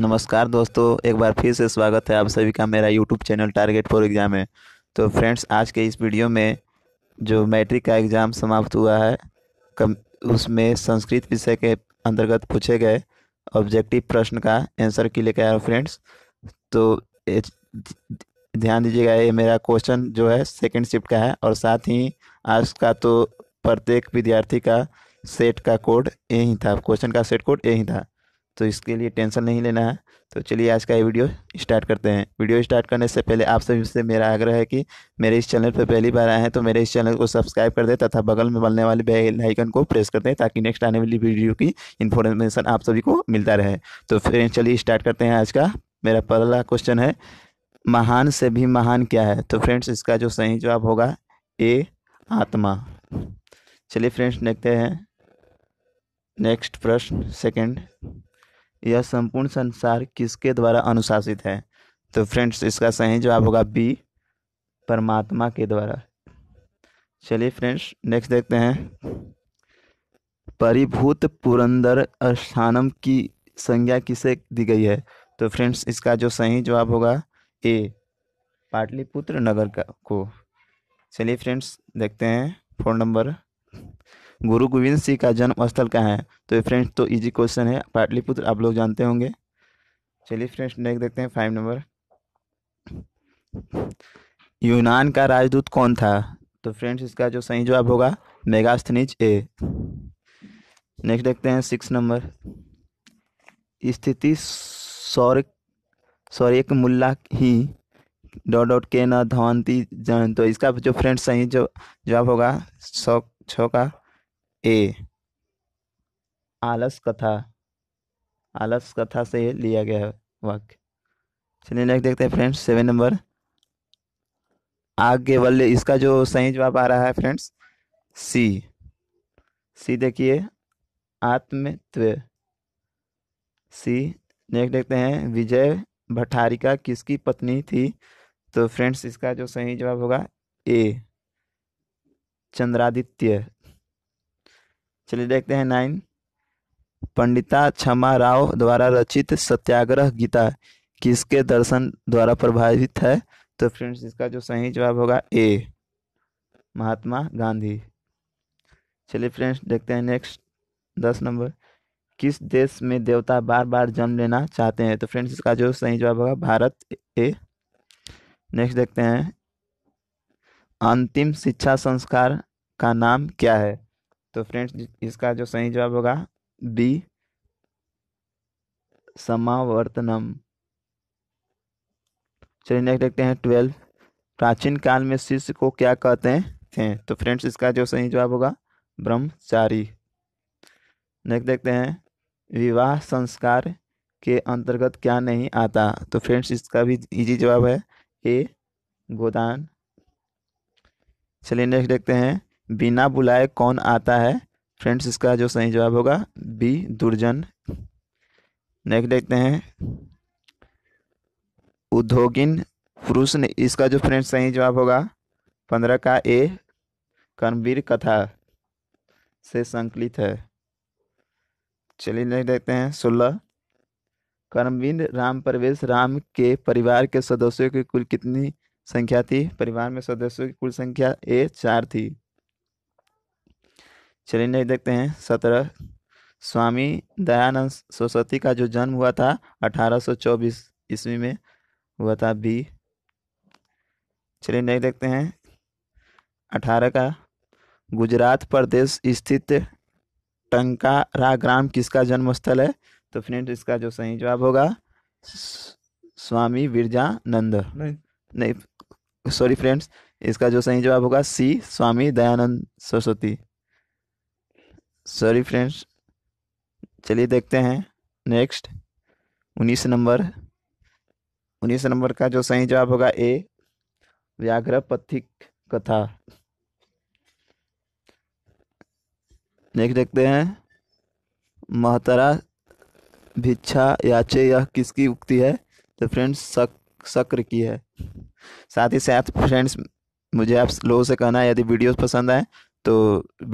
नमस्कार दोस्तों एक बार फिर से स्वागत है आप सभी का मेरा YouTube channel target for exam है तो फ्रेंड्स आज के इस वीडियो में जो मैट्रिक का एग्ज़ाम समाप्त हुआ है कम उसमें संस्कृत विषय के अंतर्गत पूछे गए ऑब्जेक्टिव प्रश्न का आंसर के लिए क्या है फ्रेंड्स तो ध्यान दीजिएगा ये मेरा क्वेश्चन जो है सेकेंड शिफ्ट का है और साथ ही आज का तो प्रत्येक विद्यार्थी का सेट का कोड यही था क्वेश्चन का सेट कोड यही था तो इसके लिए टेंशन नहीं लेना है तो चलिए आज का ये वीडियो स्टार्ट करते हैं वीडियो स्टार्ट करने से पहले आप सभी से मेरा आग्रह है कि मेरे इस चैनल पर पहली बार आए हैं तो मेरे इस चैनल को सब्सक्राइब कर दें तथा बगल में बनने वाले बेल आइकन को प्रेस कर दें ताकि नेक्स्ट आने वाली वीडियो की इन्फॉर्मेशन आप सभी को मिलता रहे तो फिर चलिए स्टार्ट करते हैं आज का मेरा पहला क्वेश्चन है महान से भी महान क्या है तो फ्रेंड्स इसका जो सही जवाब होगा ए आत्मा चलिए फ्रेंड्स देखते हैं नेक्स्ट प्रश्न सेकंड यह संपूर्ण संसार किसके द्वारा अनुशासित है तो फ्रेंड्स इसका सही जवाब होगा बी परमात्मा के द्वारा चलिए फ्रेंड्स नेक्स्ट देखते हैं परिभूत पुरंदर स्थानम की संज्ञा किसे दी गई है तो फ्रेंड्स इसका जो सही जवाब होगा ए पाटलिपुत्र नगर का को चलिए फ्रेंड्स देखते हैं फोन नंबर गुरु गोविंद सिंह का जन्म स्थल कहाँ है तो फ्रेंड्स तो इजी क्वेश्चन है पाटलिपुत्र आप लोग जानते होंगे चलिए फ्रेंड्स नेक्स्ट देखते हैं फाइव नंबर यूनान का राजदूत कौन था तो फ्रेंड्स इसका जो सही जवाब होगा मेगास्थनीज ए नेक्स्ट देखते हैं सिक्स नंबर स्थिति सौर सौर्यक मुल्ला ही डॉट डॉट के न धवंती जन तो इसका जो फ्रेंड सही जो जवाब होगा सौ छः का ए आलस कथा आलस कथा से लिया गया है वाक्य चलिए नेक्स्ट देखते हैं फ्रेंड्स सेवन नंबर आगे वाले इसका जो सही जवाब आ रहा है फ्रेंड्स सी सी देखिए आत्मत्व सी नेक्स्ट देखते हैं विजय भठारिका किसकी पत्नी थी तो फ्रेंड्स इसका जो सही जवाब होगा ए चंद्रादित्य चलिए देखते हैं नाइन पंडिता क्षमा राव द्वारा रचित सत्याग्रह गीता किसके दर्शन द्वारा प्रभावित है तो फ्रेंड्स इसका जो सही जवाब होगा ए महात्मा गांधी चलिए फ्रेंड्स देखते हैं नेक्स्ट दस नंबर किस देश में देवता बार बार जन्म लेना चाहते हैं तो फ्रेंड्स इसका जो सही जवाब होगा भारत ए नेक्स्ट देखते हैं अंतिम शिक्षा संस्कार का नाम क्या है तो फ्रेंड्स इसका जो सही जवाब होगा बी समावर्तनम चलिए नेक्स्ट देखते हैं ट्वेल्व प्राचीन काल में शिष्य को क्या कहते हैं थे तो फ्रेंड्स इसका जो सही जवाब होगा ब्रह्मचारी नेक्स्ट देखते हैं विवाह संस्कार के अंतर्गत क्या नहीं आता तो फ्रेंड्स इसका भी इजी जवाब है ए गोदान चलिए नेक्स्ट देखते हैं बिना बुलाए कौन आता है फ्रेंड्स इसका जो सही जवाब होगा बी दुर्जन नेक्स्ट देखते हैं उद्योगिन पुरुष ने इसका जो फ्रेंड सही जवाब होगा पंद्रह का ए कर्मवीर कथा से संकलित है चलिए नेक्स्ट देखते हैं सोलह कर्मवीर राम परवेश राम के परिवार के सदस्यों की कुल कितनी संख्या थी परिवार में सदस्यों की कुल संख्या ए चार थी चलिए नहीं देखते हैं सत्रह स्वामी दयानंद सरस्वती का जो जन्म हुआ था 1824 ईस्वी में हुआ था बी चलिए नहीं देखते हैं अठारह का गुजरात प्रदेश स्थित टंकारा ग्राम किसका जन्म स्थल है तो फ्रेंड इसका जो सही जवाब होगा स्वामी बिरजानंद नहीं, नहीं सॉरी फ्रेंड्स इसका जो सही जवाब होगा C Swami Dayanand Saraswati sorry friends चलिए देखते हैं नेक्स्ट उन्नीस नंबर उन्नीस नंबर का जो सही जवाब होगा ए व्याघ्र पथिक कथा नेक्स्ट देखते हैं महतरा भिक्षा याचे यह किसकी उक्ति है तो फ्रेंड्स शक शक्र की है साथ ही साथ फ्रेंड्स मुझे आप लोगों से कहना है यदि वीडियो पसंद आए तो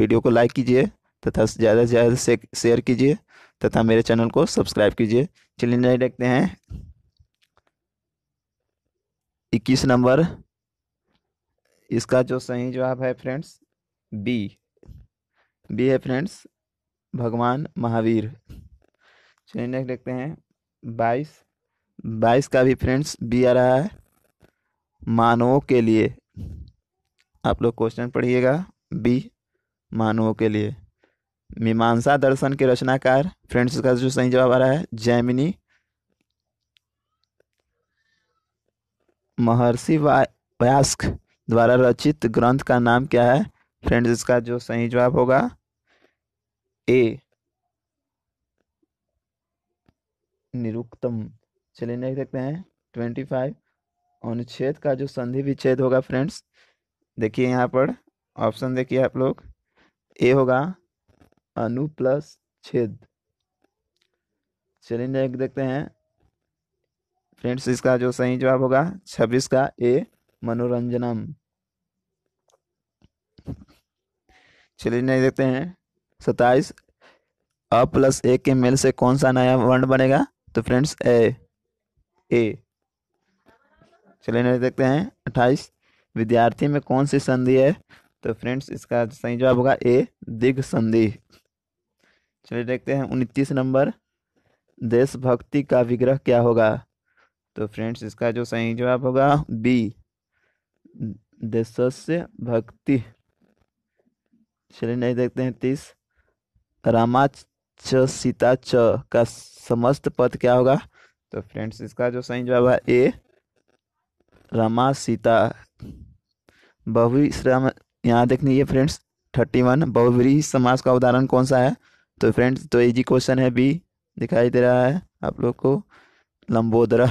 वीडियो को लाइक कीजिए तथा ज़्यादा से ज़्यादा शेयर कीजिए तथा मेरे चैनल को सब्सक्राइब कीजिए चलिए नहीं देखते हैं इक्कीस नंबर इसका जो सही जवाब है फ्रेंड्स बी बी है फ्रेंड्स भगवान महावीर चलिए नेक्स्ट देखते हैं बाईस बाईस का भी फ्रेंड्स बी आ रहा है मानवों के लिए आप लोग क्वेश्चन पढ़िएगा बी मानवों के लिए मीमांसा दर्शन के रचनाकार फ्रेंड्स इसका जो सही जवाब आ रहा है जैमिनी महर्षि व्यास्क द्वारा रचित ग्रंथ का नाम क्या है फ्रेंड्स इसका जो सही जवाब होगा ए निरुक्तम चलिए देख देखते हैं ट्वेंटी फाइव अनुच्छेद का जो संधि विच्छेद होगा फ्रेंड्स देखिए यहाँ पर ऑप्शन देखिए आप लोग ए होगा अनु प्लस छेद चलिए नेक्स्ट देखते हैं फ्रेंड्स इसका जो सही जवाब होगा छब्बीस का ए मनोरंजनम चलिए नेक्स्ट देखते हैं सताइस अ प्लस ए के मेल से कौन सा नया वर्ण बनेगा तो फ्रेंड्स ए ए चलिए नेक्स्ट देखते हैं अट्ठाईस विद्यार्थी में कौन सी संधि है तो फ्रेंड्स इसका सही जवाब होगा ए दिग संधि चलिए देखते हैं उनतीस नंबर देशभक्ति का विग्रह क्या होगा तो फ्रेंड्स इसका जो सही जवाब होगा बी देशस्य भक्ति चलिए नहीं देखते हैं तीस रामा च सीता च का समस्त पद क्या होगा तो फ्रेंड्स इसका जो सही जवाब है ए रामा सीता बहुवी यहाँ देखनी है फ्रेंड्स थर्टी वन बहुवी समाज का उदाहरण कौन सा है तो फ्रेंड्स तो इजी क्वेश्चन है बी दिखाई दे रहा है आप लोग को लंबोदरा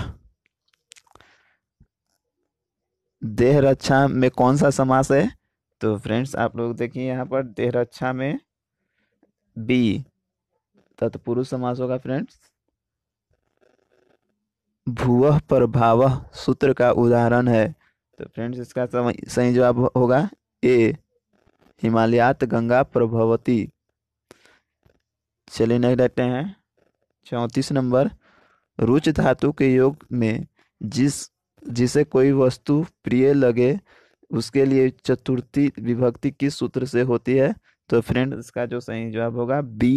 देह रक्षा में कौन सा समास है तो फ्रेंड्स आप लोग देखिए यहाँ पर देह रक्षा में बी तत्पुरुष समास होगा फ्रेंड्स भूव प्रभाव सूत्र का उदाहरण है तो फ्रेंड्स इसका सही जवाब होगा ए हिमालयात गंगा प्रभवती चलिए नेक्स्ट देखते हैं चौंतीस नंबर रुच धातु के योग में जिस जिसे कोई वस्तु प्रिय लगे उसके लिए चतुर्थी विभक्ति किस सूत्र से होती है तो फ्रेंड इसका जो सही जवाब होगा बी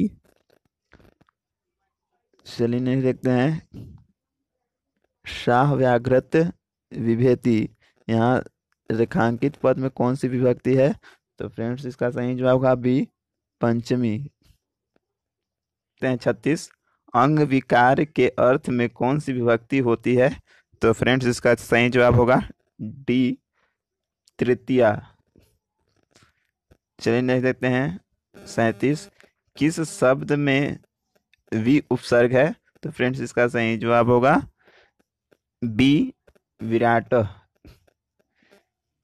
चलिए नहीं देखते हैं शाह व्याघ्रत विभेति यहाँ रेखांकित पद में कौन सी विभक्ति है तो फ्रेंड्स इसका सही जवाब होगा बी पंचमी सकते हैं छत्तीस अंग विकार के अर्थ में कौन सी विभक्ति होती है तो फ्रेंड्स इसका सही जवाब होगा डी तृतीया चलिए नेक्स्ट देखते हैं सैंतीस किस शब्द में वी उपसर्ग है तो फ्रेंड्स इसका सही जवाब होगा बी विराट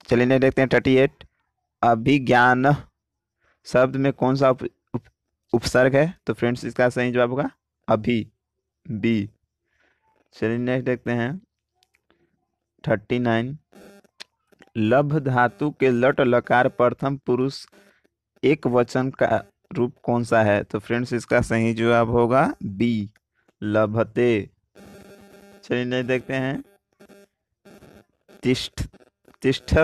चलिए नेक्स्ट देखते हैं थर्टी एट अभिज्ञान शब्द में कौन सा उपसर्ग है तो फ्रेंड्स इसका सही जवाब होगा अभी बी चलिए नेक्स्ट देखते हैं थर्टी नाइन लभ धातु के लट लकार प्रथम पुरुष एक वचन का रूप कौन सा है तो फ्रेंड्स इसका सही जवाब होगा बी लभते चलिए नेक्स्ट देखते हैं तिष्ठ तिष्ठ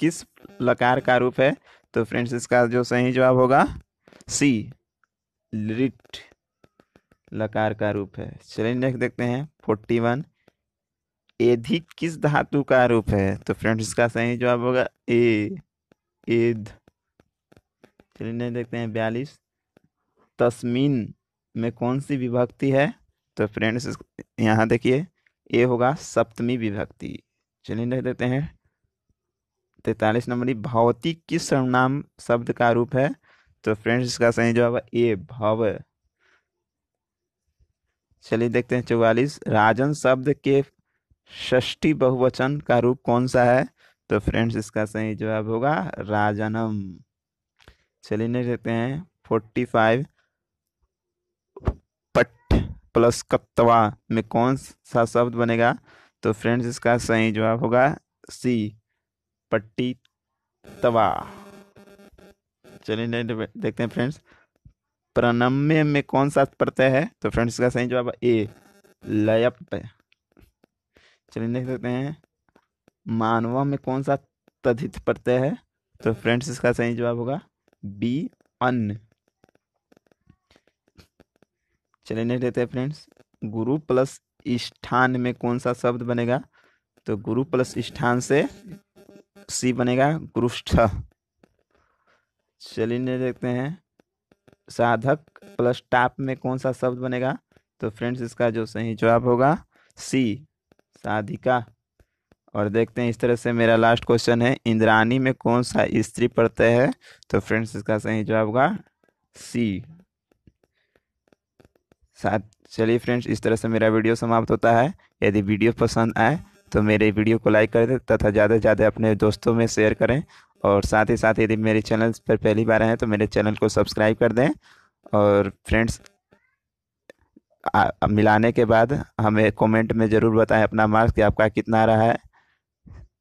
किस लकार का रूप है तो फ्रेंड्स इसका जो सही जवाब होगा सी लिट लकार का रूप है चलिए नेक्स्ट देखते हैं फोर्टी वन एधि किस धातु का रूप है तो फ्रेंड्स इसका सही जवाब होगा ए एध चलिए नेक्स्ट देखते हैं बयालीस तस्मीन में कौन सी विभक्ति है तो फ्रेंड्स यहाँ देखिए ए होगा सप्तमी विभक्ति चलिए नेक्स्ट देखते हैं तैतालीस नंबर भौतिक किस सर्वनाम शब्द का रूप है तो फ्रेंड्स इसका सही जवाब है ए भव चलिए देखते हैं चौवालीस राजन शब्द के षष्टी बहुवचन का रूप कौन सा है तो फ्रेंड्स इसका सही जवाब होगा राजनम चलिए नहीं देखते हैं फोर्टी फाइव पट प्लस कत्वा में कौन सा शब्द बनेगा तो फ्रेंड्स इसका सही जवाब होगा सी पट्टी तवा चलिए नेक्स्ट देखते हैं फ्रेंड्स प्रणम्य में कौन सा प्रत्यय है तो फ्रेंड्स इसका सही जवाब ए लयप चलिए देख सकते हैं मानव में कौन सा तथित प्रत्यय है तो फ्रेंड्स इसका सही जवाब होगा बी अन्य चलिए नेक्स्ट देखते हैं फ्रेंड्स गुरु प्लस स्थान में कौन सा शब्द बनेगा तो गुरु प्लस स्थान से सी बनेगा गुरुष्ठ चलिए देखते हैं साधक प्लस टाप में कौन सा शब्द बनेगा तो फ्रेंड्स इसका जो सही जवाब होगा सी साधिका और देखते हैं इस तरह से मेरा लास्ट क्वेश्चन है इंद्रानी में कौन सा स्त्री पड़ता है तो फ्रेंड्स इसका सही जवाब होगा सी साथ चलिए फ्रेंड्स इस तरह से मेरा वीडियो समाप्त होता है यदि वीडियो पसंद आए तो मेरे वीडियो को लाइक करें तथा ज़्यादा से ज़्यादा अपने दोस्तों में शेयर करें और साथ ही साथ यदि मेरे चैनल पर पहली बार हैं तो मेरे चैनल को सब्सक्राइब कर दें और फ्रेंड्स मिलाने के बाद हमें कमेंट में ज़रूर बताएं अपना मार्क्स कि आपका कितना रहा है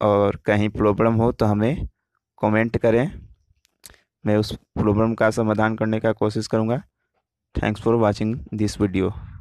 और कहीं प्रॉब्लम हो तो हमें कमेंट करें मैं उस प्रॉब्लम का समाधान करने का कोशिश करूँगा thanks for watching this video